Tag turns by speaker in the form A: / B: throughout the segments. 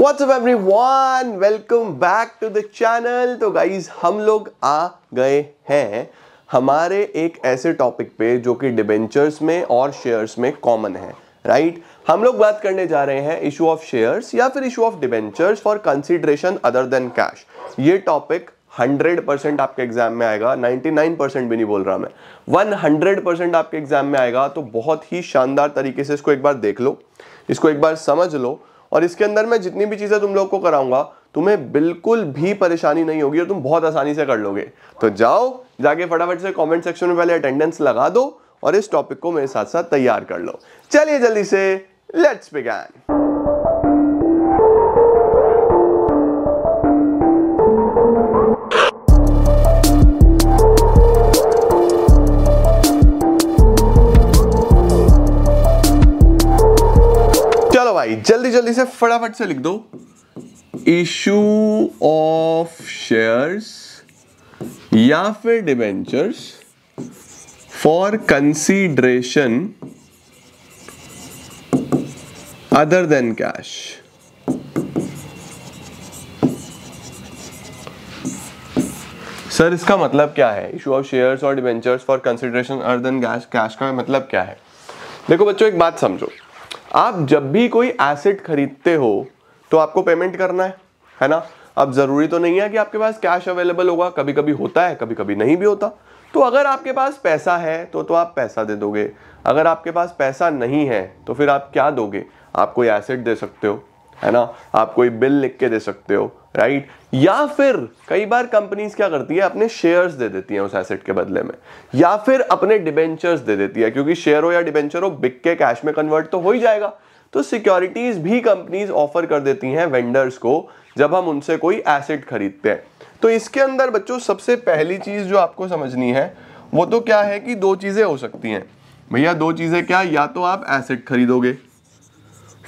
A: What's up everyone? Welcome back to the channel. तो guys हम लोग आ गए हैं हमारे एक ऐसे टॉपिक पे जो कि डिबेंचर्स में और शेयर्स में कॉमन है राइट right? हम लोग बात करने जा रहे हैं इशू ऑफ शेयर्स या फिर issue of debentures for consideration other than cash ये टॉपिक 100 आपके एग्जाम में आएगा 99 भी नहीं बोल रहा मैं 100 आपके एग्जाम में आएगा तो बहुत ही शानदार तरीके से इसको एक बार देख लो इसको एक बार समझ लो और इसके अंदर मैं जितनी भी चीज़ें तुम लोग को कराऊंगा तुम्हें बिल्कुल भी परेशानी नहीं होगी और तुम बहुत आसानी से कर लोगे तो जाओ जाके फटाफट से कमेंट सेक्शन में पहले अटेंडेंस लगा दो और इस टॉपिक को मेरे साथ साथ तैयार कर लो चलिए जल्दी से लेट्स बिगैन भाई जल्दी जल्दी से फटाफट से लिख दो इशू ऑफ शेयर्स या फिर debentures for consideration other than cash sir इसका मतलब क्या है इशू ऑफ शेयर्स और debentures for consideration other than cash cash का मतलब क्या है देखो बच्चों एक बात समझो आप जब भी कोई एसेट खरीदते हो तो आपको पेमेंट करना है है ना अब ज़रूरी तो नहीं है कि आपके पास कैश अवेलेबल होगा कभी कभी होता है कभी कभी नहीं भी होता तो अगर आपके पास पैसा है तो तो आप पैसा दे दोगे अगर आपके पास पैसा नहीं है तो फिर आप क्या दोगे आप कोई एसेट दे सकते हो है ना आप कोई बिल लिख के दे सकते हो राइट या फिर कई बार कंपनीज क्या करती है अपने शेयर्स दे देती हैं उस एसेट के बदले में या फिर अपने डिबेंचर्स दे देती है क्योंकि शेयर हो या डिबेंचर हो बिक के कैश में कन्वर्ट तो हो ही जाएगा तो सिक्योरिटीज भी कंपनीज ऑफर कर देती हैं वेंडर्स को जब हम उनसे कोई एसेट खरीदते हैं तो इसके अंदर बच्चों सबसे पहली चीज जो आपको समझनी है वो तो क्या है कि दो चीजें हो सकती हैं भैया दो चीजें क्या या तो आप एसेट खरीदोगे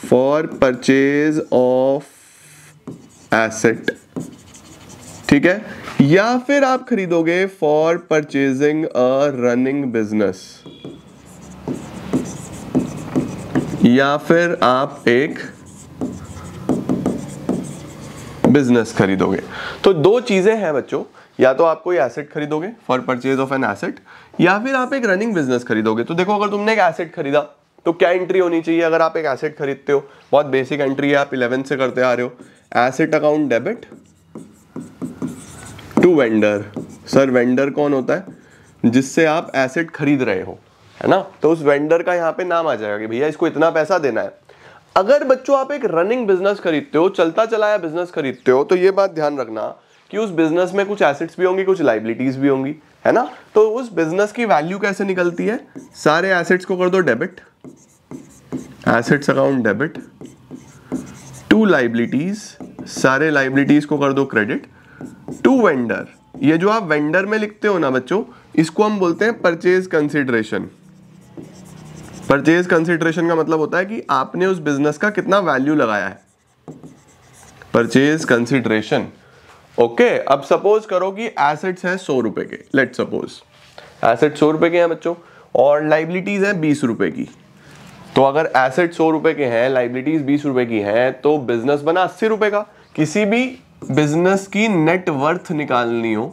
A: फॉर परचेज ऑफ एसेट ठीक है या फिर आप खरीदोगे for purchasing a running business या फिर आप एक बिजनेस खरीदोगे तो दो चीजें हैं बच्चों या तो आप कोई एसेट खरीदोगे for purchase of an asset या फिर आप एक रनिंग बिजनेस खरीदोगे तो देखो अगर तुमने एक एसेट खरीदा तो क्या एंट्री होनी चाहिए अगर आप एक एसेट खरीदते हो बहुत बेसिक एंट्री है आप इलेवन से करते आ रहे हो asset account debit to vendor sir vendor कौन होता है जिससे आप एसेट खरीद रहे हो है ना तो उस वेंडर का यहाँ पे नाम आ जाएगा कि भैया इसको इतना पैसा देना है अगर बच्चों आप एक रनिंग बिजनेस खरीदते हो चलता चलाया बिजनेस खरीदते हो तो ये बात ध्यान रखना कि उस बिजनेस में कुछ एसेट्स भी होंगी कुछ लाइबिलिटीज भी होंगी है ना तो उस बिजनेस की वैल्यू कैसे निकलती है सारे एसेट्स को कर दो debit assets account debit to liabilities सारे लाइबिलिटीज को कर दो क्रेडिट टू वेंडर ये जो आप वेंडर में लिखते हो ना बच्चों इसको हम बोलते हैं परचेज कंसिडरेशन परचेज कंसिडरेशन का मतलब होता है कि आपने उस बिजनेस का कितना वैल्यू लगाया है परचेज कंसिडरेशन ओके अब सपोज करो कि एसेट्स हैं सौ रुपए के लेट सपोज एसेट सौ रुपए के हैं बच्चों और लाइबिलिटीज हैं बीस रुपए की तो अगर एसेट सौ रुपए के हैं लाइबिलिटीज बीस रुपए की हैं तो बिजनेस बना अस्सी रुपए का किसी भी बिजनेस की नेट वर्थ निकालनी हो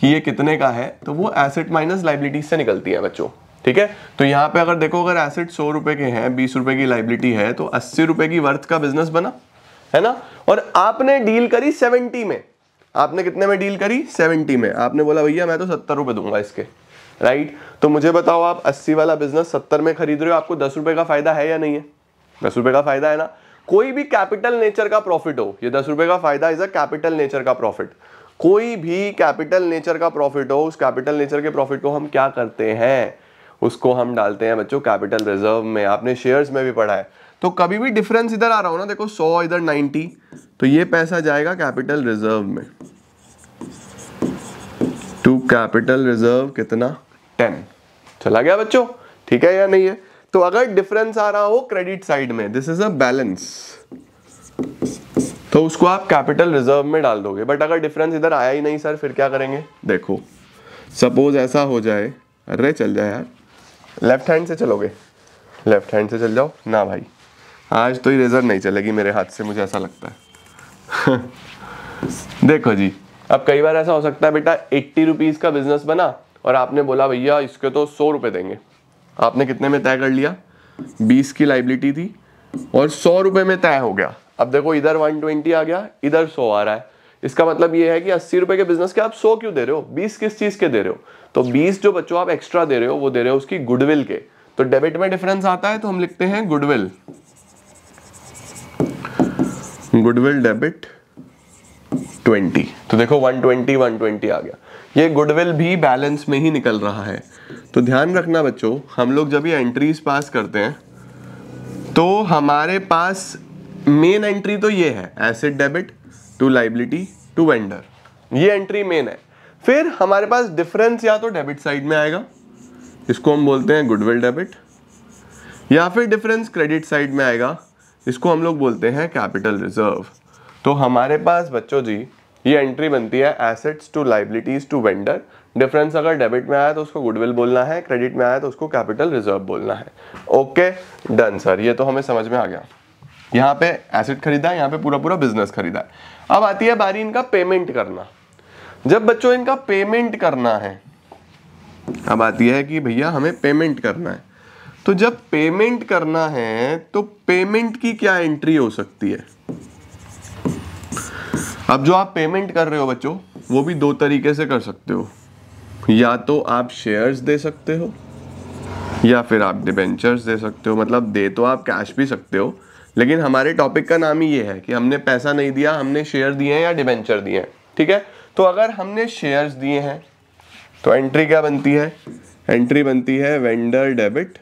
A: कि ये कितने का है तो वो एसेट माइनस लाइबिलिटीज से निकलती है बच्चों ठीक है तो यहाँ पे अगर देखो अगर एसेट सौ रुपए के हैं बीस रुपए की लाइबिलिटी है तो अस्सी रुपए की वर्थ का बिजनेस बना है ना और आपने डील करी सेवेंटी में आपने कितने में डील करी सेवेंटी में आपने बोला भैया मैं तो सत्तर रुपए दूंगा इसके राइट तो मुझे बताओ आप अस्सी वाला बिजनेस सत्तर में खरीद रहे हो आपको दस रुपए का फायदा है या नहीं है दस रुपए का फायदा है ना कोई भी कैपिटल नेचर का प्रॉफिट हो ये दस रुपए का फायदा इज अ कैपिटल नेचर का प्रॉफिट कोई भी कैपिटल नेचर का प्रॉफिट हो उस कैपिटल नेचर के प्रॉफिट को हम क्या करते हैं उसको हम डालते हैं बच्चों कैपिटल रिजर्व में आपने शेयर्स में भी पढ़ा है तो कभी भी डिफरेंस इधर आ रहा हो ना देखो सौ इधर नाइनटी तो ये पैसा जाएगा कैपिटल रिजर्व में टू कैपिटल रिजर्व कितना टेन चला गया बच्चों ठीक है या नहीं है तो अगर डिफरेंस आ रहा हो क्रेडिट साइड में दिस इज अ बैलेंस तो उसको आप कैपिटल रिजर्व में डाल दोगे बट अगर डिफरेंस इधर आया ही नहीं सर फिर क्या करेंगे देखो सपोज ऐसा हो जाए अरे चल जाए यार लेफ्ट हैंड से चलोगे लेफ्ट हैंड से चल जाओ ना भाई आज तो रिजर्व नहीं चलेगी मेरे हाथ से मुझे ऐसा लगता है देखो जी अब कई बार ऐसा हो सकता है बेटा एट्टी रुपीज़ का बिजनेस बना और आपने बोला भैया इसके तो सौ रुपए देंगे आपने कितने में तय कर लिया बीस की लाइबिलिटी थी और सौ रुपए में तय हो गया अब देखो इधर वन ट्वेंटी आ गया इधर सौ आ रहा है इसका मतलब ये है कि अस्सी रुपए के बिजनेस के आप सौ क्यों दे रहे हो बीस किस चीज के दे रहे हो तो बीस जो बच्चों आप एक्स्ट्रा दे रहे हो वो दे रहे हो उसकी गुडविल के तो डेबिट में डिफरेंस आता है तो हम लिखते हैं गुडविल गुडविल डेबिट ट्वेंटी तो देखो वन ट्वेंटी वन ट्वेंटी आ गया ये गुडविल भी बैलेंस में ही निकल रहा है तो ध्यान रखना बच्चों हम लोग जब ये एंट्रीज पास करते हैं तो हमारे पास मेन एंट्री तो ये है asset debit to liability to vendor ये एंट्री मेन है फिर हमारे पास डिफरेंस या तो डेबिट साइड में आएगा इसको हम बोलते हैं गुडविल डेबिट या फिर डिफरेंस क्रेडिट साइड में आएगा इसको हम लोग बोलते हैं कैपिटल रिजर्व तो हमारे पास बच्चों जी ये एंट्री बनती है assets to liabilities to vendor difference अगर डेबिट में आया तो उसको गुडविल बोलना है क्रेडिट में आया तो उसको कैपिटल रिजर्व बोलना है ओके डन सर ये तो हमें समझ में आ गया यहाँ पे एसेट खरीदा है यहाँ पे पूरा पूरा बिजनेस खरीदा है अब आती है बारी इनका पेमेंट करना जब बच्चों इनका पेमेंट करना है अब आती है कि भैया हमें पेमेंट करना है तो जब पेमेंट करना है तो पेमेंट की क्या एंट्री हो सकती है अब जो आप पेमेंट कर रहे हो बच्चों वो भी दो तरीके से कर सकते हो या तो आप शेयर्स दे सकते हो या फिर आप डिबेंचर्स दे सकते हो मतलब दे तो आप कैश भी सकते हो लेकिन हमारे टॉपिक का नाम ही ये है कि हमने पैसा नहीं दिया हमने शेयर दिए हैं या डिबेंचर दिए हैं ठीक है तो अगर हमने शेयर्स दिए हैं तो एंट्री क्या बनती है एंट्री बनती है vendor debit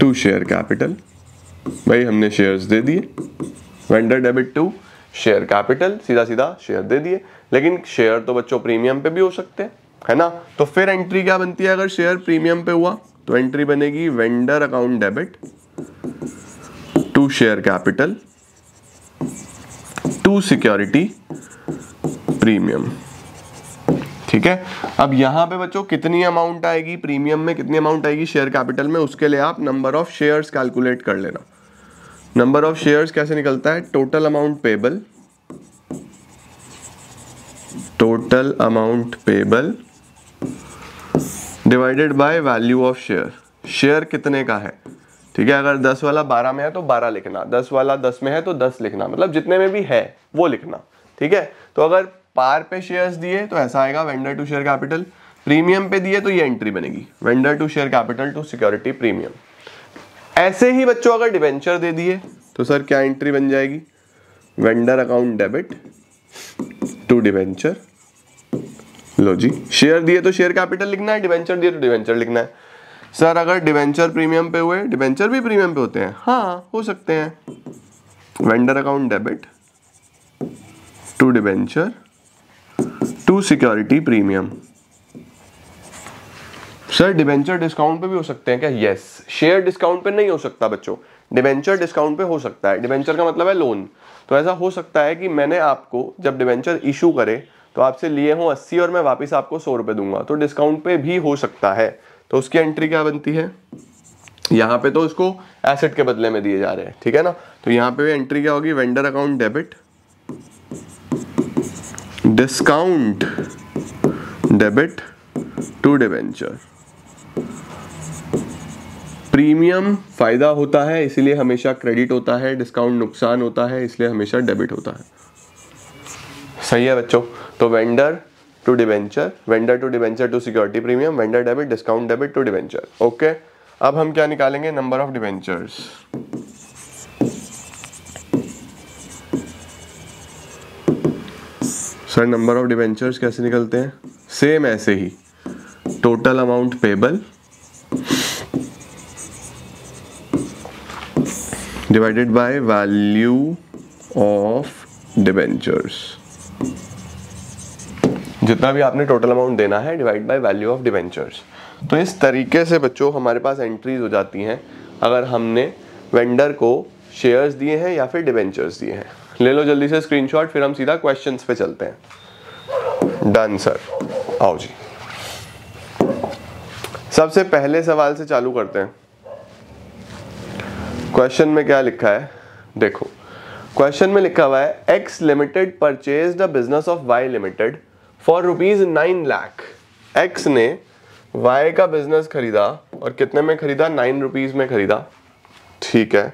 A: to share capital भाई हमने शेयर्स दे दिए vendor debit to share capital सीधा सीधा शेयर दे दिए लेकिन शेयर तो बच्चों प्रीमियम पे भी हो सकते हैं है ना तो फिर एंट्री क्या बनती है अगर शेयर प्रीमियम पे हुआ तो एंट्री बनेगी vendor account debit to share capital to security premium ठीक है अब यहां पे बच्चों कितनी अमाउंट आएगी प्रीमियम में कितनी अमाउंट आएगी शेयर कैपिटल में उसके लिए आप नंबर ऑफ शेयर्स कैलकुलेट कर लेना नंबर ऑफ शेयर्स कैसे निकलता है total amount payable total amount payable divided by value of share share कितने का है ठीक है अगर दस वाला बारह में है तो बारह लिखना दस वाला दस में है तो दस लिखना मतलब जितने में भी है वो लिखना ठीक है तो अगर पार पे शेयर्स दिए तो ऐसा आएगा vendor to share capital premium पे दिए तो ये एंट्री बनेगी vendor to share capital to security premium ऐसे ही बच्चों अगर डिवेंचर दे दिए तो सर क्या एंट्री बन जाएगी vendor account debit to debenture लो जी शेयर दिए तो शेयर कैपिटल लिखना है डिवेंचर दिए तो डिवेंचर लिखना है सर अगर डिवेंचर प्रीमियम पे हुए डिवेंचर भी प्रीमियम पे होते हैं हाँ हो सकते हैं vendor account debit to debenture to security premium sir debenture discount पे भी हो सकते हैं क्या यस शेयर डिस्काउंट पे नहीं हो सकता बच्चों डिवेंचर डिस्काउंट पे हो सकता है डिवेंचर का मतलब है लोन तो ऐसा हो सकता है कि मैंने आपको जब डिवेंचर इशू करे तो आपसे लिए हूँ अस्सी और मैं वापस आपको सौ रुपये दूंगा तो डिस्काउंट पे भी हो सकता है तो उसकी एंट्री क्या बनती है यहाँ पे तो उसको एसेट के बदले में दिए जा रहे हैं ठीक है ना तो यहाँ पे भी एंट्री क्या होगी vendor account debit discount debit to debenture premium फ़ायदा होता है इसलिए हमेशा क्रेडिट होता है डिस्काउंट नुकसान होता है इसलिए हमेशा डेबिट होता है सही है बच्चों तो vendor to debenture vendor to debenture to security premium vendor debit discount debit to debenture okay अब हम क्या निकालेंगे number of debentures sir number of debentures कैसे निकलते हैं सेम ऐसे ही total amount payable divided by value of debentures जितना भी आपने टोटल अमाउंट देना है divide by value of debentures तो इस तरीके से बच्चों हमारे पास एंट्रीज हो जाती हैं अगर हमने वेंडर को शेयर्स दिए हैं या फिर डिवेंचर्स दिए हैं ले लो जल्दी से स्क्रीनशॉट फिर हम सीधा क्वेश्चन पे चलते हैं डन सर आओ जी सबसे पहले सवाल से चालू करते हैं क्वेश्चन में क्या लिखा है देखो क्वेश्चन में लिखा हुआ है X limited purchase the business of Y limited for rupees nine lakh X ने वाई का बिजनेस खरीदा और कितने में खरीदा नाइन रुपीज में खरीदा ठीक है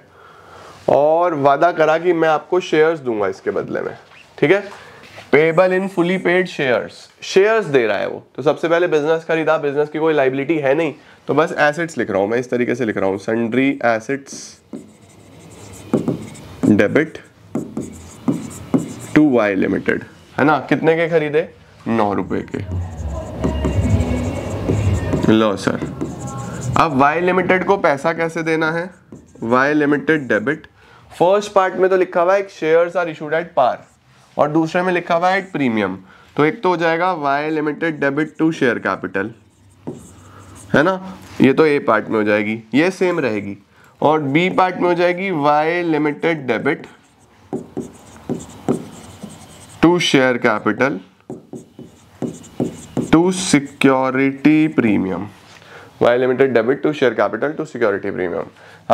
A: और वादा करा कि मैं आपको शेयर्स दूंगा इसके बदले में ठीक है payable in fully paid shares shares दे रहा है वो तो सबसे पहले बिजनेस खरीदा बिजनेस की कोई लाइबिलिटी है नहीं तो बस एसेट्स लिख रहा हूं मैं इस तरीके से लिख रहा हूं sundry assets debit to Y limited है ना कितने के खरीदे नौ रुपए के लो सर अब वाई लिमिटेड को पैसा कैसे देना है Y limited debit first part में तो लिखा हुआ है shares are issued at par और दूसरे में लिखा हुआ है एट प्रीमियम तो एक तो हो जाएगा Y limited debit to share capital है ना ये तो ए पार्ट में हो जाएगी ये सेम रहेगी और बी पार्ट में हो जाएगी Y limited debit to share capital to security premium Y limited debit to share capital to security premium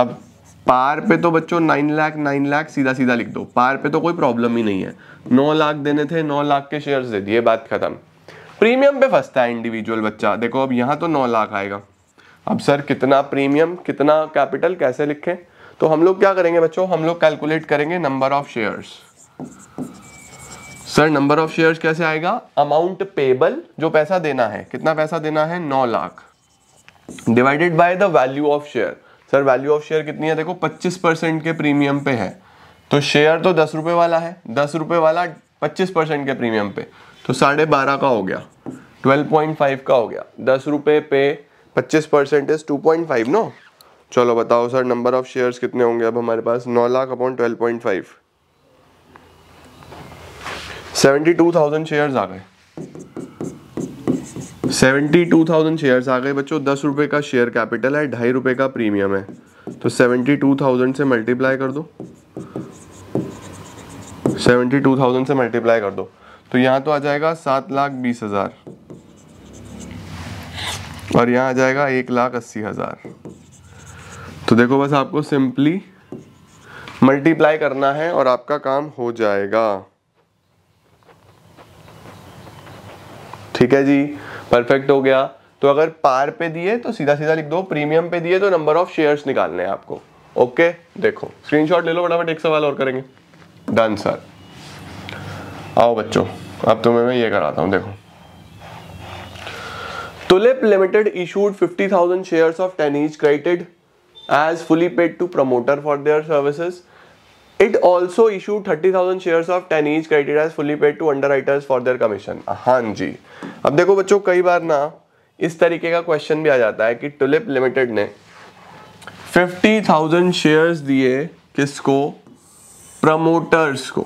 A: अब पार पे तो बच्चों नाइन लाख नाइन लाख सीधा सीधा लिख दो पार पे तो कोई प्रॉब्लम ही नहीं है नौ लाख देने थे नौ लाख के शेयर्स दे दिए बात खत्म प्रीमियम पे फंसता है इंडिविजुअल बच्चा देखो अब यहाँ तो नौ लाख आएगा अब सर कितना प्रीमियम कितना कैपिटल कैसे लिखें तो हम लोग क्या करेंगे बच्चों हम लोग कैलकुलेट करेंगे number of shares sir number of shares कैसे आएगा अमाउंट पेबल जो पैसा देना है कितना पैसा देना है नौ lakh divided by the value of share sir value of share कितनी है देखो पच्चीस परसेंट के प्रीमियम पे है तो शेयर तो दस रुपये वाला है दस रुपये वाला पच्चीस परसेंट के प्रीमियम पे तो साढ़े बारह का हो गया ट्वेल्व पॉइंट फाइव का हो गया दस रुपये पे पच्चीस percent is two point five no चलो बताओ सर नंबर ऑफ शेयर्स कितने होंगे अब हमारे पास नौ lakh upon twelve point five seventy two thousand shares आ गए सेवेंटी टू थाउजेंड शेयर्स आ गए बच्चों दस रुपये का शेयर कैपिटल है ढाई रुपये का प्रीमियम है तो सेवेंटी टू थाउजेंड से मल्टीप्लाई कर दो सेवेंटी टू थाउजेंड से मल्टीप्लाई कर दो तो यहाँ तो आ जाएगा सात लाख बीस हज़ार और यहाँ आ जाएगा एक लाख अस्सी हज़ार तो देखो बस आपको सिंपली मल्टीप्लाई करना है और आपका काम हो जाएगा ठीक है जी परफेक्ट हो गया तो अगर पार पे दिए तो सीधा सीधा लिख दो प्रीमियम पे दिए तो नंबर ऑफ शेयर्स निकालने हैं आपको ओके देखो स्क्रीनशॉट ले लो फटाफट एक सवाल और करेंगे डन सर आओ बच्चों अब तुम्हें तो मैं ये कराता हूं देखो limited issued fifty 50,000 shares of ten each credited as fully paid to promoter for their services it also issue thirty thousand share of ten each credited fully paid to underwriters for their commission हाँ जी अब देखो बच्चों कई बार ना इस तरीके का क्वेश्चन भी आ जाता है कि टुलिप लिमिटेड ने फिफ्टी थाउजेंड शेयर दिए किसको प्रमोटर्स को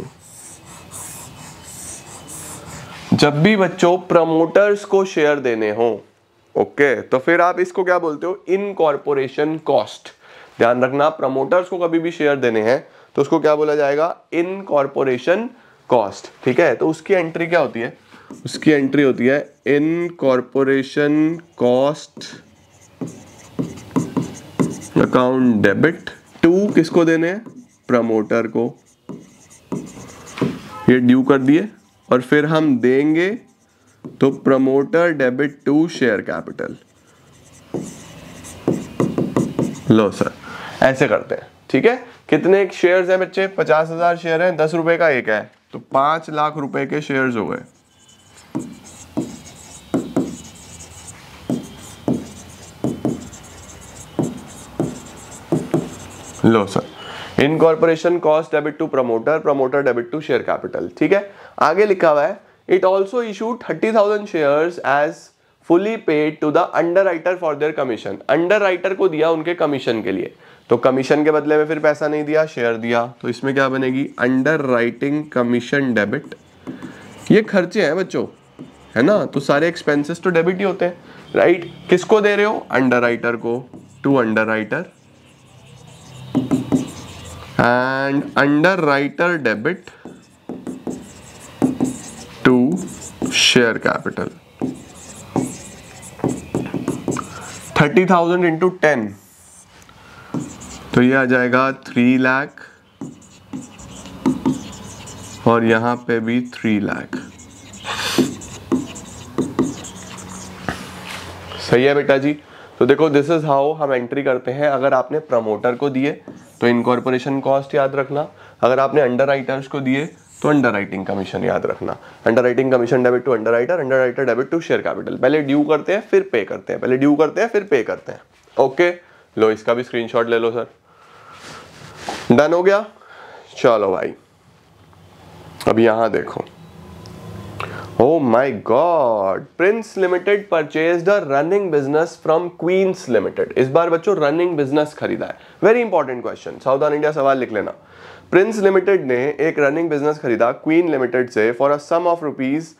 A: जब भी बच्चों प्रमोटर्स को शेयर देने हो ओके okay, तो फिर आप इसको क्या बोलते हो इनकॉर्पोरेशन कॉस्ट ध्यान रखना प्रमोटर्स को कभी भी शेयर देने हैं तो उसको क्या बोला जाएगा इनकॉर्पोरेशन कॉस्ट ठीक है तो उसकी एंट्री क्या होती है उसकी एंट्री होती है incorporation cost account debit to किसको देने प्रमोटर को ये ड्यू कर दिए और फिर हम देंगे तो promoter debit to share capital लो सर ऐसे करते हैं ठीक है कितने शेयर्स हैं बच्चे पचास हजार शेयर हैं दस रुपए का एक है तो पांच लाख रुपए के शेयर्स हो गए लो sir incorporation cost debit to promoter promoter debit to share capital ठीक है आगे लिखा हुआ है it also issue thirty thousand share as fully paid to the underwriter for their commission underwriter को दिया उनके कमीशन के लिए तो कमीशन के बदले में फिर पैसा नहीं दिया शेयर दिया तो इसमें क्या बनेगी अंडर राइटिंग कमीशन डेबिट ये खर्चे हैं बच्चों है ना तो सारे एक्सपेंसेस तो डेबिट ही होते हैं राइट किसको दे रहे हो अंडर राइटर को to underwriter and underwriter debit to share capital thirty thousand into ten तो ये आ जाएगा थ्री लाख और यहाँ पे भी थ्री लाख सही है बेटा जी तो देखो दिस इज हाउ हम एंट्री करते हैं अगर आपने प्रमोटर को दिए तो इनकॉर्पोरेशन कॉस्ट याद रखना अगर आपने अंडर को दिए तो अंडर राइटिंग कमीशन याद रखना underwriting commission debit to underwriter underwriter debit to share capital पहले ड्यू करते हैं फिर पे करते हैं पहले ड्यू करते हैं फिर पे करते हैं ओके लो इसका भी स्क्रीनशॉट ले लो सर डन हो गया चलो भाई अब यहां देखो oh my God Prince limited purchase the running business from Queens limited इस बार बच्चों रनिंग बिजनेस खरीदा है very important question South India सवाल लिख लेना प्रिंस लिमिटेड ने एक रनिंग बिजनेस खरीदा क्वीन लिमिटेड से for a sum of rupees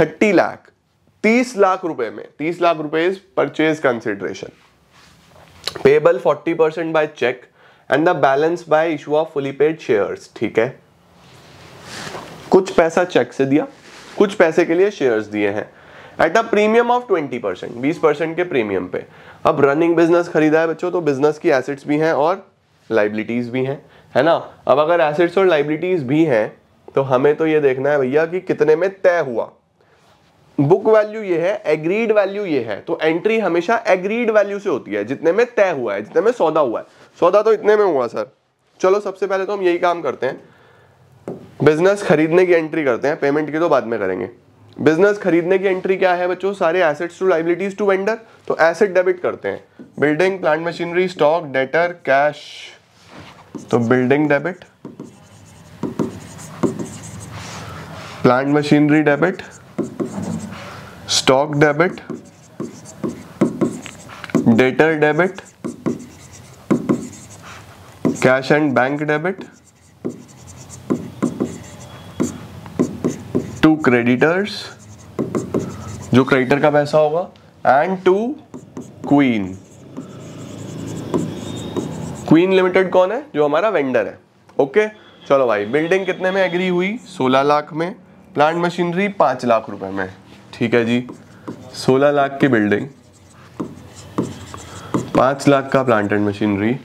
A: thirty lakh तीस लाख रुपए में तीस लाख रुपए purchase consideration payable forty percent by cheque and the balance by issue of fully paid shares ठीक है कुछ पैसा चेक से दिया कुछ पैसे के लिए शेयर्स दिए हैं at a premium of 20 percent बीस परसेंट के प्रीमियम पे अब रनिंग बिजनेस खरीदा है बच्चों तो बिजनेस की एसेट्स भी हैं और लाइबिलिटीज़ भी हैं है ना अब अगर एसेट्स और लाइबिलिटीज़ भी हैं तो हमें तो ये देखना है भैया कि कितने में तय हुआ बुक वैल्यू ये है एग्रीड वैल्यू ये है तो एंट्री हमेशा एग्रीड वैल्यू से होती है जितने में तय हुआ है जितने में सौदा हुआ है सौदा तो इतने में हुआ सर चलो सबसे पहले तो हम यही काम करते हैं बिजनेस खरीदने की एंट्री करते हैं पेमेंट की तो बाद में करेंगे बिजनेस खरीदने की एंट्री क्या है बच्चों सारे assets to liabilities to vendor तो एसेट डेबिट करते हैं building plant machinery stock debtor cash तो building debit plant machinery debit stock debit debtor debit cash and bank debit to creditors जो क्रेडिटर का पैसा होगा and to Queen Queen limited कौन है जो हमारा वेंडर है ओके okay? चलो भाई बिल्डिंग कितने में एग्री हुई 16 लाख में प्लांट मशीनरी 5 लाख रुपए में ठीक है जी 16 लाख की बिल्डिंग 5 लाख का प्लांट एंड मशीनरी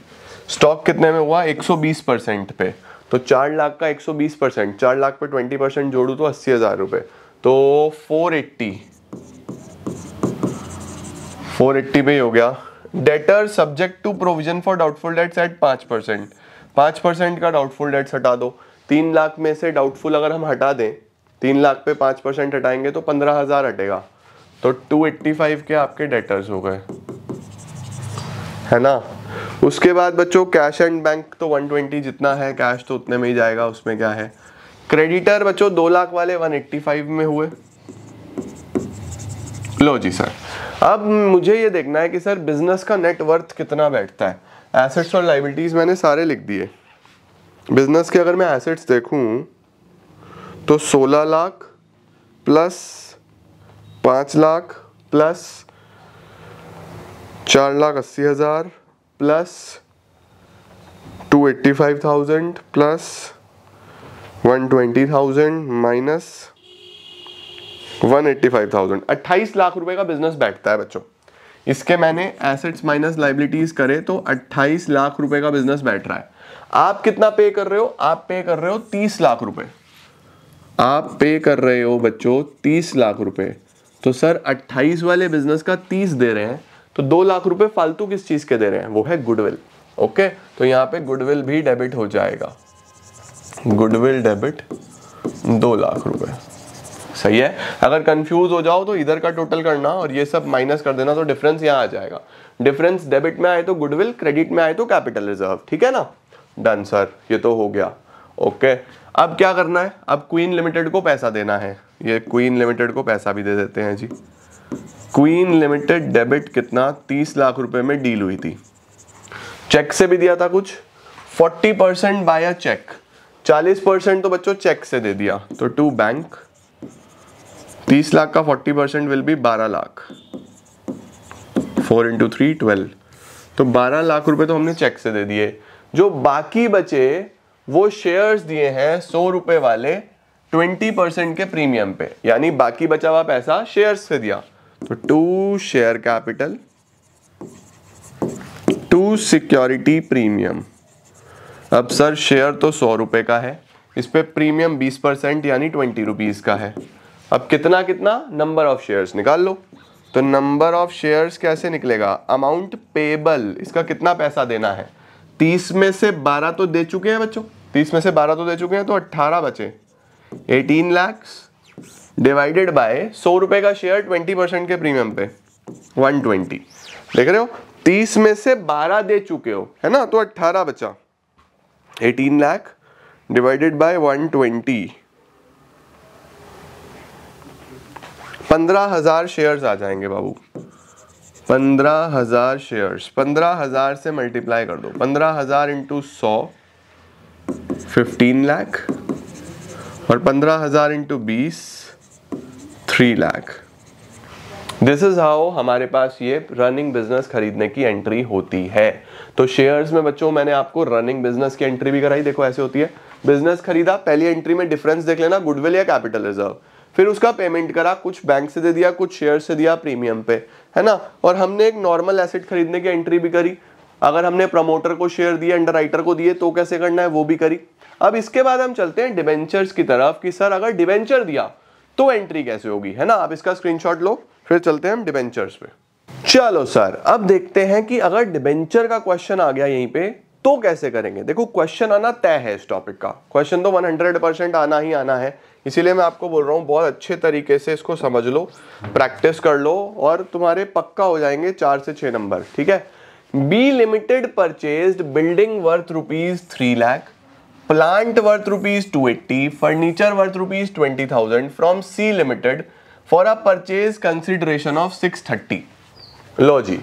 A: स्टॉक कितने में हुआ 120 परसेंट पे तो चार लाख का 120 परसेंट चार लाख पे 20 परसेंट जोड़ू तो अस्सी हज़ार रुपए तो 480 480 पे हो गया debtor subject to provision for doubtful debts at पांच परसेंट पांच परसेंट का डाउटफुल डेट्स हटा दो तीन लाख में से डाउटफुल अगर हम हटा दें तीन लाख पे पांच परसेंट हटाएंगे तो पंद्रह हज़ार हटेगा तो टू एट्टी फाइव के आपके डेटर्स हो गए है ना उसके बाद बच्चों कैश एंड बैंक तो 120 जितना है कैश तो उतने में ही जाएगा उसमें क्या है क्रेडिटर बच्चों दो लाख वाले 185 में हुए लो जी सर अब मुझे ये देखना है कि सर बिजनेस का नेटवर्थ कितना बैठता है एसेट्स और लाइबिलिटीज़ मैंने सारे लिख दिए बिजनेस के अगर मैं एसेट्स देखूं तो 16 लाख प्लस 5 लाख प्लस चार लाख अस्सी हज़ार plus two eighty five thousand plus one twenty thousand minus one eighty five thousand अट्ठाईस लाख रुपए का बिजनेस बैठता है बच्चों इसके मैंने एसेट्स माइनस लाइबिलिटीज करे तो अट्ठाईस लाख रुपए का बिजनेस बैठ रहा है आप कितना पे कर रहे हो आप पे कर रहे हो तीस लाख रुपए आप पे कर रहे हो बच्चों तीस लाख रुपए तो सर अट्ठाईस वाले बिजनेस का तीस दे रहे हैं तो दो लाख रुपए फालतू किस चीज़ के दे रहे हैं वो है गुडविल ओके तो यहाँ पे गुडविल भी डेबिट हो जाएगा गुडविल डेबिट दो लाख रुपए सही है अगर कंफ्यूज हो जाओ तो इधर का टोटल करना और ये सब माइनस कर देना तो डिफरेंस यहाँ आ जाएगा डिफरेंस डेबिट में आए तो गुडविल क्रेडिट में आए तो कैपिटल रिजर्व ठीक है ना डन सर ये तो हो गया ओके अब क्या करना है अब क्वीन लिमिटेड को पैसा देना है ये क्वीन लिमिटेड को पैसा भी दे देते हैं जी क्वीन लिमिटेड डेबिट कितना तीस लाख रुपए में डील हुई थी चेक से भी दिया था कुछ फोर्टी परसेंट बाय चेक चालीस परसेंट तो बच्चों चेक से दे दिया तो टू बैंक तीस लाख का फोर्टी परसेंट विल बी बारह lakh four into three twelve तो बारह लाख रुपए तो हमने चेक से दे दिए जो बाकी बचे वो शेयर्स दिए हैं सौ रुपए वाले ट्वेंटी परसेंट के प्रीमियम पे यानी बाकी बचा हुआ पैसा शेयर्स से दिया तो to share capital to security premium अब सर शेयर तो सौ रुपए का है इस पर प्रीमियम बीस परसेंट यानी ट्वेंटी रुपीज़ का है अब कितना कितना नंबर ऑफ़ शेयर्स निकाल लो तो नंबर ऑफ़ शेयर्स कैसे निकलेगा अमाउंट पेबल इसका कितना पैसा देना है तीस में से बारह तो दे चुके हैं बच्चों तीस में से बारह तो दे चुके हैं तो अट्ठारह बचे एटीन लैक्स डिवाइडेड बाय सौ रुपए का शेयर ट्वेंटी परसेंट के प्रीमियम पे वन ट्वेंटी देख रहे हो तीस में से बारह दे चुके हो है ना तो अट्ठारह बचा eighteen lakh divided by one twenty पंद्रह हजार शेयर्स आ जाएंगे बाबू पंद्रह हजार शेयर्स पंद्रह हजार से मल्टीप्लाई कर दो पंद्रह हजार इंटू सौ फिफ्टीन लाख और पंद्रह हजार इंटू बीस three lakh this is how हमारे पास ये रनिंग बिजनेस खरीदने की एंट्री होती है तो शेयर्स में बच्चों मैंने आपको रनिंग बिजनेस की एंट्री भी कराई देखो ऐसे होती है बिजनेस खरीदा पहली एंट्री में डिफरेंस देख लेना गुडविल या कैपिटल रिजर्व फिर उसका पेमेंट करा कुछ बैंक से दे दिया कुछ शेयर से दिया प्रीमियम पे है ना और हमने एक नॉर्मल एसेट खरीदने की एंट्री भी करी अगर हमने प्रमोटर को शेयर दिए अंडर को दिए तो कैसे करना है वो भी करी अब इसके बाद हम चलते हैं डिबेंचर्स की तरफ कि सर अगर डिबेंचर दिया तो एंट्री कैसे होगी है ना आप इसका स्क्रीनशॉट लो फिर चलते हैं हम डिबेंचर्स पे चलो सर अब देखते हैं कि अगर डिबेंचर का क्वेश्चन आ गया यहीं पे तो कैसे करेंगे देखो क्वेश्चन आना तय है इस टॉपिक का क्वेश्चन तो 100 परसेंट आना ही आना है इसीलिए मैं आपको बोल रहा हूँ बहुत अच्छे तरीके से इसको समझ लो प्रैक्टिस कर लो और तुम्हारे पक्का हो जाएंगे चार से छह नंबर ठीक है B limited purchase building worth rupees three lakh two eighty furniture worth rupees twenty thousand from C limited for a purchase consideration of six thirty लो जी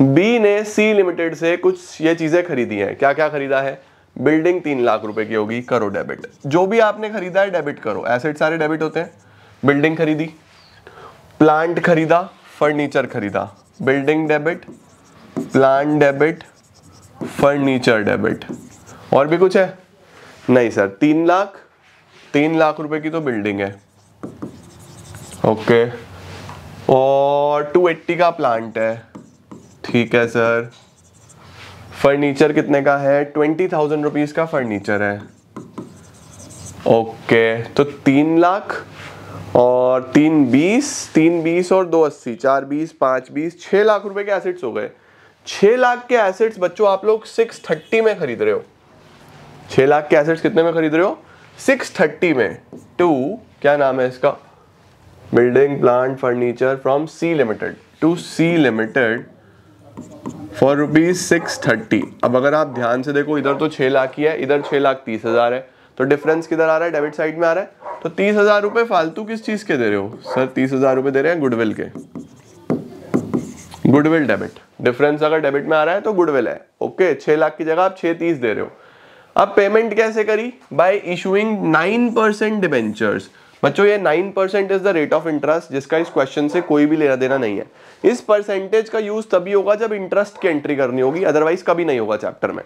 A: बी ने सी लिमिटेड से कुछ ये चीज़ें खरीदी हैं क्या क्या खरीदा है बिल्डिंग तीन लाख रुपए की होगी करो डेबिट जो भी आपने खरीदा है डेबिट करो एसेट सारे डेबिट होते हैं बिल्डिंग खरीदी प्लांट खरीदा फर्नीचर खरीदा building debit plant debit furniture debit और भी कुछ है नहीं सर तीन लाख तीन लाख रुपए की तो बिल्डिंग है ओके और टू एट्टी का प्लांट है ठीक है सर फर्नीचर कितने का है ट्वेंटी थाउजेंड रुपीज़ का फर्नीचर है ओके तो तीन लाख और तीन बीस तीन बीस और दो अस्सी चार बीस पांच बीस छह लाख रुपए के एसेट्स हो गए छह लाख के एसेट्स बच्चों आप लोग सिक्स थर्टी में खरीद रहे हो छह लाख के एसेट्स कितने में खरीद रहे हो सिक्स थर्टी में टू क्या नाम है इसका building plant furniture from C limited to C limited for rupees six thirty अब अगर आप ध्यान से देखो इधर तो छह लाख ही है इधर छह लाख तीस हज़ार है तो डिफरेंस किधर आ रहा है डेबिट साइड में आ रहा है तो तीस हज़ार रुपए फालतू किस चीज़ के दे रहे हो सर तीस हज़ार रुपए दे रहे हैं गुडविल के गुडविल डेबिट डिफरेंस अगर डेबिट में आ रहा है तो गुडविल है ओके छह लाख की जगह आप छह तीस दे रहे हो अब पेमेंट कैसे करी by issuing nine percent debentures बच्चों ये nine percent is the rate of interest जिसका इस क्वेश्चन से कोई भी लेना देना नहीं है इस परसेंटेज का यूज तभी होगा जब इंटरेस्ट की एंट्री करनी होगी अदरवाइज कभी नहीं होगा चैप्टर में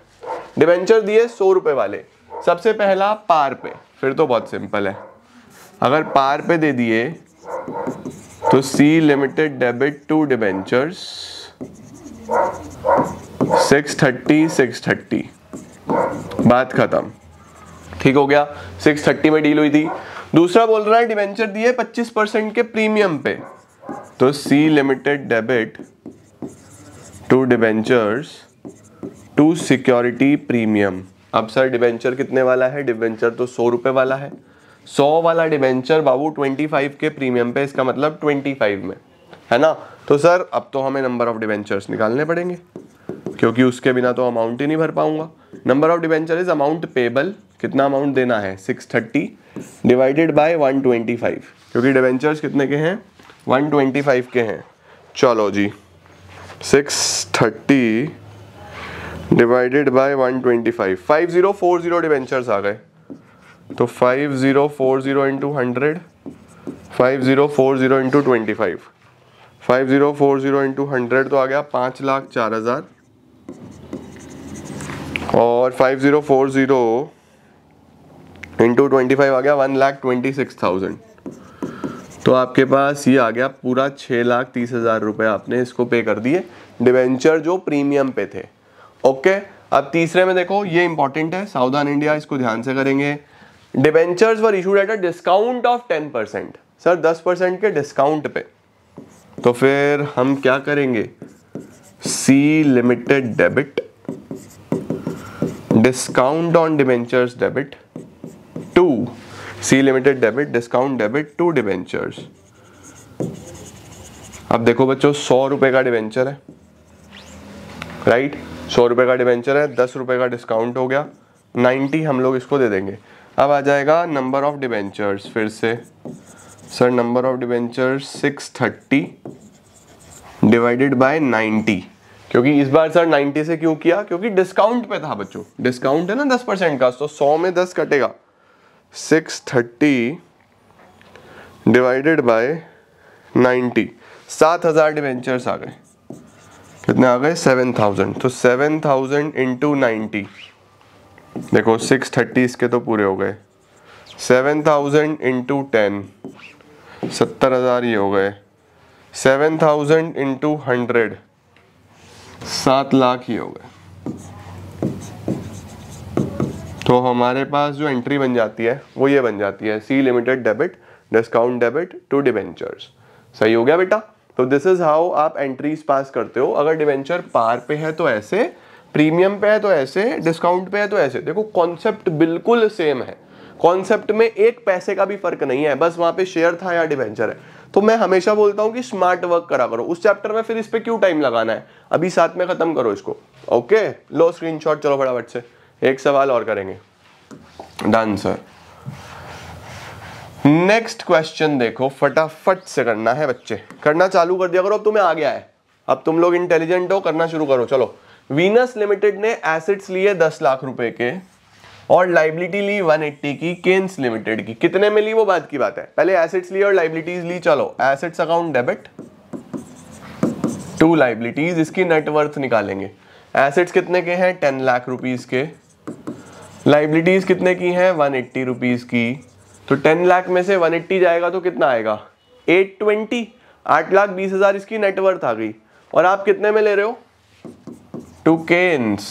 A: डिबेंचर दिए सौ रुपए वाले सबसे पहला पार पे फिर तो बहुत सिंपल है अगर पार पे दे दिए तो C limited debit to debentures six thirty six thirty बात खत्म ठीक हो गया 630 में डील हुई थी दूसरा बोल रहा है डिवेंचर दिए 25 परसेंट के प्रीमियम पे तो C limited debit to debentures to security premium अब सर डिवेंचर कितने वाला है डिवेंचर तो सौ रुपए वाला है सौ वाला डिवेंचर बाबू ट्वेंटी फाइव के प्रीमियम पे इसका मतलब ट्वेंटी फाइव में है ना तो सर अब तो हमें नंबर ऑफ डिवेंचर्स निकालने पड़ेंगे क्योंकि उसके बिना तो अमाउंट ही नहीं भर पाऊंगा number of debenture is amount payable कितना अमाउंट देना है 630 डिवाइडेड बाय 125 क्योंकि डिवेंचर्स कितने के हैं 125 के हैं चलो जी 630 डिवाइडेड बाय 125 5040 डिवेंचर्स आ गए तो 5040 zero four zero into hundred five zero four zero into twenty five five zero four zero into hundred तो आ गया पाँच लाख चार हज़ार और five zero four zero into twenty five आ गया one lakh twenty six thousand तो आपके पास ये आ गया पूरा छः लाख तीस हज़ार रुपये आपने इसको पे कर दिए डिवेंचर जो प्रीमियम पे थे ओके अब तीसरे में देखो ये इंपॉर्टेंट है साउदर्न इंडिया इसको ध्यान से करेंगे debentures were issued at a discount of ten percent sir दस परसेंट के डिस्काउंट पे तो फिर हम क्या करेंगे C limited debit discount on debentures debit to C limited debit discount debit to debentures अब देखो बच्चों सौ रुपए का डिवेंचर है राइट सौ रुपए का डिवेंचर है दस रुपए का डिस्काउंट हो गया नाइन्टी हम लोग इसको दे देंगे अब आ जाएगा नंबर ऑफ डिवेंचर्स फिर से sir number of debentures six thirty divided by 90 क्योंकि इस बार सर 90 से क्यों किया क्योंकि डिस्काउंट पे था बच्चों डिस्काउंट है ना 10 परसेंट का तो 100 में 10 कटेगा 630 डिवाइडेड बाय 90 सात हज़ार डिवेंचर्स आ गए कितने आ गए 7000 तो 7000 थाउजेंड इंटू नाइन्टी देखो 630 इसके तो पूरे हो गए 7000 थाउजेंड इंटू टेन सत्तर हज़ार ये हो गए सेवन थाउजेंड इंटू हंड्रेड सात लाख ही हो गए तो हमारे पास जो एंट्री बन जाती है वो ये बन जाती है C limited debit discount debit to debentures सही हो गया बेटा तो दिस इज हाउ आप एंट्रीज पास करते हो अगर डिवेंचर पार पे है तो ऐसे प्रीमियम पे है तो ऐसे डिस्काउंट पे है तो ऐसे देखो कॉन्सेप्ट बिल्कुल सेम है कॉन्सेप्ट में एक पैसे का भी फर्क नहीं है बस वहां पे शेयर था या डिवेंचर है तो मैं हमेशा बोलता हूं कि स्मार्ट वर्क करा करो उस चैप्टर में फिर इस पर क्यों टाइम लगाना है अभी साथ में ख़त्म करो इसको ओके लो स्क्रीन चलो फटाफट से एक सवाल और करेंगे डन सर नेक्स्ट क्वेश्चन देखो फटाफट से करना है बच्चे करना चालू कर दिया करो अब तुम्हें आ गया है अब तुम लोग इंटेलिजेंट हो करना शुरू करो चलो वीनस लिमिटेड ने एसेट्स लिए दस लाख रुपए के और लाइबिलिटी ली 180 की केन्स लिमिटेड की कितने में ली वो बाद की बात है पहले एसेट्स ली और लाइबिलिटीज ली चलो assets account debit to liabilities इसकी नेटवर्थ निकालेंगे एसेट्स कितने के हैं टेन लाख रुपीज के लाइबिलिटीज कितने की हैं वन एट्टी रुपीज की तो टेन लाख में से वन एट्टी जाएगा तो कितना आएगा एट ट्वेंटी आठ लाख बीस हजार इसकी नेटवर्थ आ गई और आप कितने में ले रहे हो टू केन्स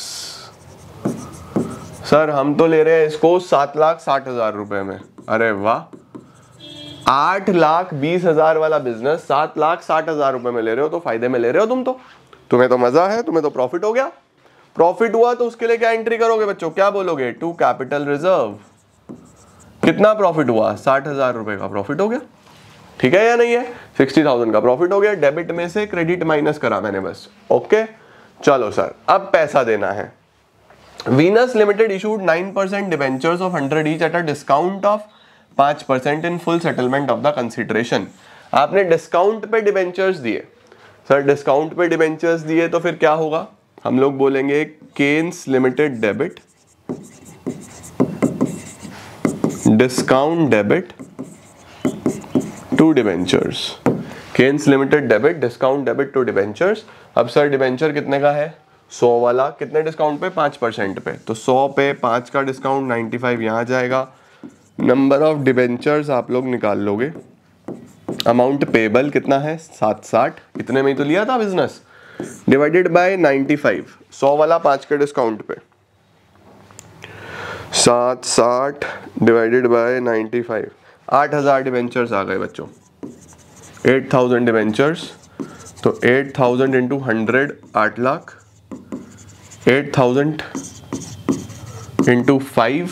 A: सर हम तो ले रहे हैं इसको सात लाख साठ हजार रुपए में अरे वाह आठ लाख बीस हजार वाला बिजनेस सात लाख साठ हजार रुपए में ले रहे हो तो फायदे में ले रहे हो तुम तो तुम्हें तो मजा है तुम्हें तो प्रॉफिट हो गया प्रॉफिट हुआ तो उसके लिए क्या एंट्री करोगे बच्चों क्या बोलोगे टू कैपिटल रिजर्व कितना प्रॉफिट हुआ साठ हजार रुपए का प्रॉफिट हो गया ठीक है या नहीं है सिक्सटी थाउजेंड का प्रॉफिट हो गया डेबिट में से क्रेडिट माइनस करा मैंने बस ओके चलो सर अब पैसा देना है Venus Limited issued 9% debentures of 100 each at a discount of 5% in full settlement of the consideration. आपने डिस्काउंट पे डिबेंचर्स दिए सर डिस्काउंट पे डिबेंचर्स दिए तो फिर क्या होगा हम लोग बोलेंगे Kens limited debit discount debit to debentures Kens limited debit discount debit to debentures अब सर डिबेंचर कितने का है सौ वाला कितने डिस्काउंट पे पाँच परसेंट पे तो सौ पे पाँच का डिस्काउंट नाइन्टी फाइव यहाँ जाएगा नंबर ऑफ डिबेंचर्स आप लोग निकाल लोगे अमाउंट पेबल कितना है सात साठ इतने में ही तो लिया था business divided by ninety five सौ वाला पाँच के डिस्काउंट पे सात साठ डिवाइडेड बाय नाइन्टी फाइव आठ हज़ार डिवेंचर्स आ गए बच्चों एट थाउजेंड डिवेंचर्स तो एट थाउजेंड इंटू हंड्रेड आठ lakh eight thousand into five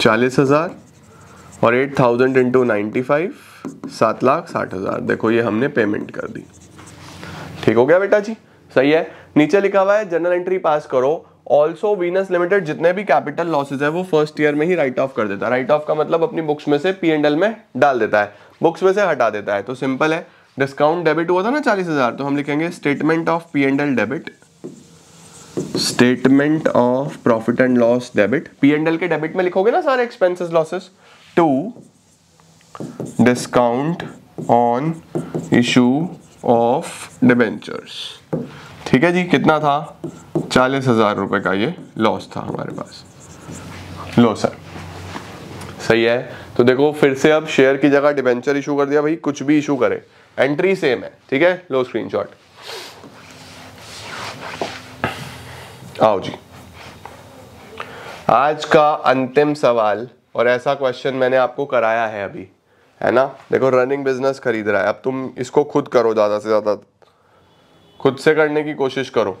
A: चालीस हज़ार और eight thousand into ninety five सात लाख साठ हज़ार देखो ये हमने पेमेंट कर दी ठीक हो गया बेटा जी सही है नीचे लिखा हुआ है जनरल एंट्री पास करो ऑल्सो वीनस लिमिटेड जितने भी कैपिटल लॉसेज है वो फर्स्ट ईयर में ही राइट ऑफ कर देता है राइट ऑफ का मतलब अपनी बुक्स में से पी एंड एल में डाल देता है बुक्स में से हटा देता है तो सिंपल है डिस्काउंट डेबिट हुआ था ना चालीस हज़ार तो हम लिखेंगे statement of P and L debit statement of profit and loss debit P and L के डेबिट में लिखोगे ना सारे expenses losses to discount on issue of debentures ठीक है जी कितना था चालीस हजार रुपए का ये लॉस था हमारे पास लो सर सही है तो देखो फिर से अब शेयर की जगह डिबेंचर इशू कर दिया भाई कुछ भी इशू करे एंट्री सेम है ठीक है लो स्क्रीनशॉट आओ जी आज का अंतिम सवाल और ऐसा क्वेश्चन मैंने आपको कराया है अभी है ना देखो रनिंग बिजनेस खरीद रहा है अब तुम इसको खुद करो ज़्यादा से ज़्यादा खुद से करने की कोशिश करो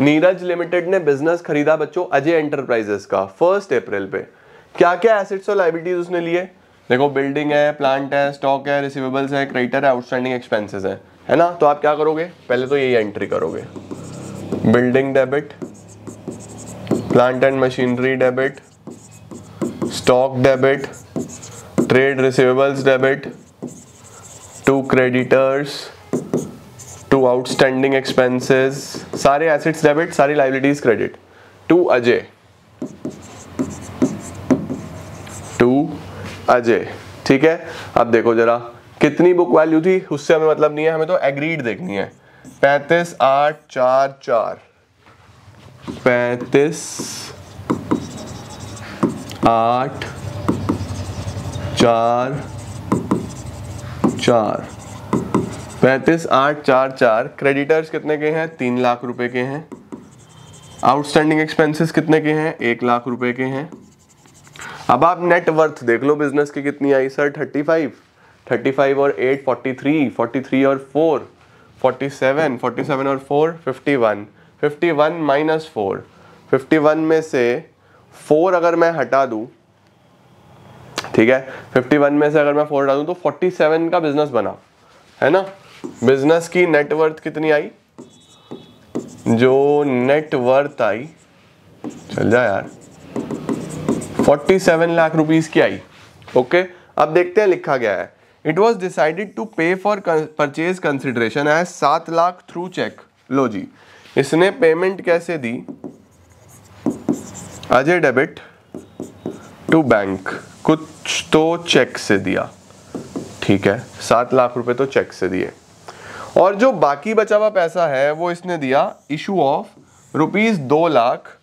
A: नीरज लिमिटेड ने बिजनेस खरीदा बच्चों अजय एंटरप्राइजेस का फर्स्ट अप्रैल पे क्या क्या एसेट्स और लाइबिलिटीज उसने लिए देखो बिल्डिंग है प्लांट है स्टॉक है रिसिवेबल्स है क्रेडिटर है आउटस्टैंडिंग एक्सपेंसेस है है ना तो आप क्या करोगे पहले तो यही एंट्री करोगे building debit plant and machinery debit stock debit trade receivables debit to creditors to outstanding expenses सारे एसेट्स डेबिट सारी liabilities credit to Ajay to Ajay ठीक है अब देखो जरा कितनी बुक वैल्यू थी उससे हमें मतलब नहीं है हमें तो एग्रीड देखनी है पैंतीस आठ चार चार पैंतीस आठ चार चार पैंतीस आठ चार चार क्रेडिटर्स कितने के हैं तीन लाख रुपए के हैं आउटस्टैंडिंग एक्सपेंसेस कितने के हैं एक लाख रुपए के हैं अब आप नेट वर्थ देख लो बिजनेस की कितनी आई sir thirty five thirty five और eight forty three forty three और four forty seven forty seven और four fifty one fifty one minus four fifty one में से फोर अगर मैं हटा दू ठीक है फिफ्टी वन में से अगर मैं फोर हटा दू तो फोर्टी सेवन का बिजनेस बना है ना बिजनेस की नेटवर्थ कितनी आई जो नेटवर्थ आई चल जा यार 47 लाख रुपीस की आई ओके अब देखते हैं लिखा गया है it was decided to pay for purchase consideration as सात लाख थ्रू चेक लो जी इसने पेमेंट कैसे दी अजय डेबिट टू बैंक कुछ तो चेक से दिया ठीक है सात लाख रुपए तो चेक से दिए और जो बाकी बचा हुआ पैसा है वो इसने दिया इशू ऑफ रुपीज दो लाख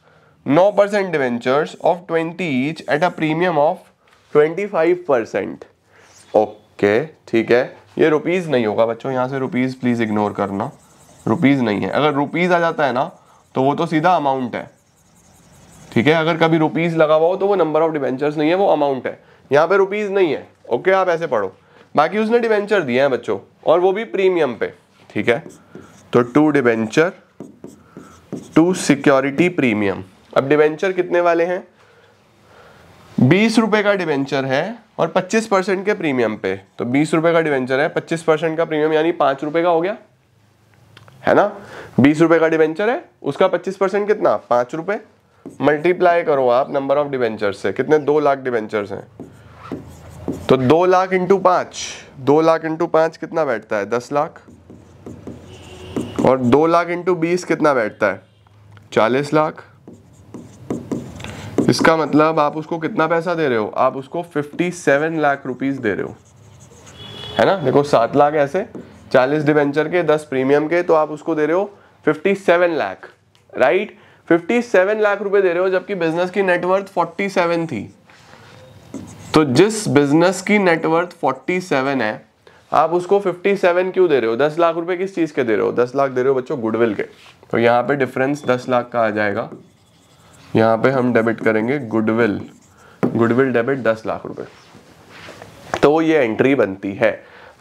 A: नौ percent debentures of twenty each at a premium of twenty five percent okay ठीक है ये रुपीज़ नहीं होगा बच्चों यहाँ से रुपीज़ प्लीज़ इग्नोर करना रुपीज़ नहीं है अगर रुपीज़ आ जाता है ना तो वो तो सीधा अमाउंट है ठीक है अगर कभी रुपीज़ लगा हुआ हो तो वो नंबर ऑफ डिवेंचर्स नहीं है वो अमाउंट है यहाँ पे रुपीज़ नहीं है ओके आप ऐसे पढ़ो बाकी उसने डिवेंचर दिए हैं बच्चों और वो भी प्रीमियम पे ठीक है तो to debenture to security premium अब डिवेंचर कितने वाले हैं बीस रुपए का डिवेंचर है और पच्चीस परसेंट के प्रीमियम पे तो बीस रुपए का डिवेंचर है पच्चीस परसेंट का प्रीमियम यानी पांच रुपए का हो गया है ना बीस रुपए का डिवेंचर है उसका पच्चीस परसेंट कितना पांच रुपए मल्टीप्लाई करो आप नंबर ऑफ डिवेंचर से कितने दो लाख डिवेंचर हैं तो दो लाख इंटू पांच दो लाख इंटू पांच कितना बैठता है दस लाख और दो लाख इंटू बीस कितना बैठता है चालीस लाख इसका मतलब आप उसको कितना पैसा दे रहे हो आप उसको फिफ्टी सेवन लाख रुपीज़ दे रहे हो है ना देखो सात लाख ऐसे चालीस डिवेंचर के दस प्रीमियम के तो आप उसको दे रहे हो fifty seven lakh right fifty seven lakh रुपए दे रहे हो जबकि बिजनेस की नेटवर्थ फोर्टी सेवन थी तो जिस बिजनेस की नेटवर्थ फोर्टी सेवन है आप उसको 57 क्यों दे रहे हो 10 लाख रुपए किस चीज़ के दे रहे हो 10 लाख दे रहे हो बच्चों गुडविल के तो यहाँ पे डिफरेंस 10 लाख का आ जाएगा यहाँ पे हम डेबिट करेंगे गुडविल गुडविल डेबिट 10 लाख रुपए तो ये एंट्री बनती है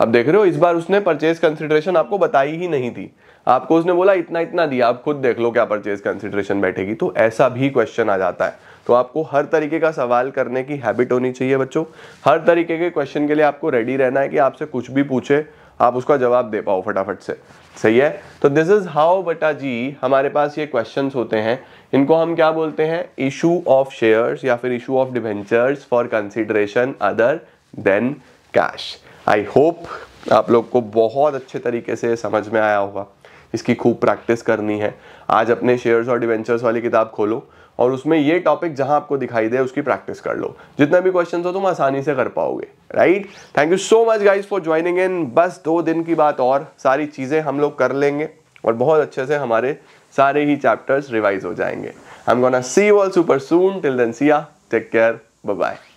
A: अब देख रहे हो इस बार उसने परचेज कंसिडरेशन आपको बताई ही नहीं थी आपको उसने बोला इतना इतना दिया आप खुद देख लो क्या परचेज कंसिडरेशन बैठेगी तो ऐसा भी क्वेश्चन आ जाता है तो आपको हर तरीके का सवाल करने की हैबिट होनी चाहिए बच्चों हर तरीके के क्वेश्चन के लिए आपको रेडी रहना है कि आपसे कुछ भी पूछे आप उसका जवाब दे पाओ फटाफट से सही है तो दिस इज हाउ बटा जी हमारे पास ये क्वेश्चन होते हैं इनको हम क्या बोलते हैं इशू ऑफ शेयर्स या फिर issue of debentures for consideration other than cash I hope आप लोग को बहुत अच्छे तरीके से समझ में आया होगा इसकी खूब प्रैक्टिस करनी है आज अपने शेयर्स और डिवेंचर्स वाली किताब खोलो और उसमें ये टॉपिक जहां आपको दिखाई दे उसकी प्रैक्टिस कर लो जितना भी क्वेश्चन हो तुम आसानी से कर पाओगे right thank you so much guys for joining इन बस दो दिन की बात और सारी चीज़ें हम लोग कर लेंगे और बहुत अच्छे से हमारे सारे ही चैप्टर्स रिवाइज हो जाएंगे I am gonna see you all super soon till then see ya take care bye bye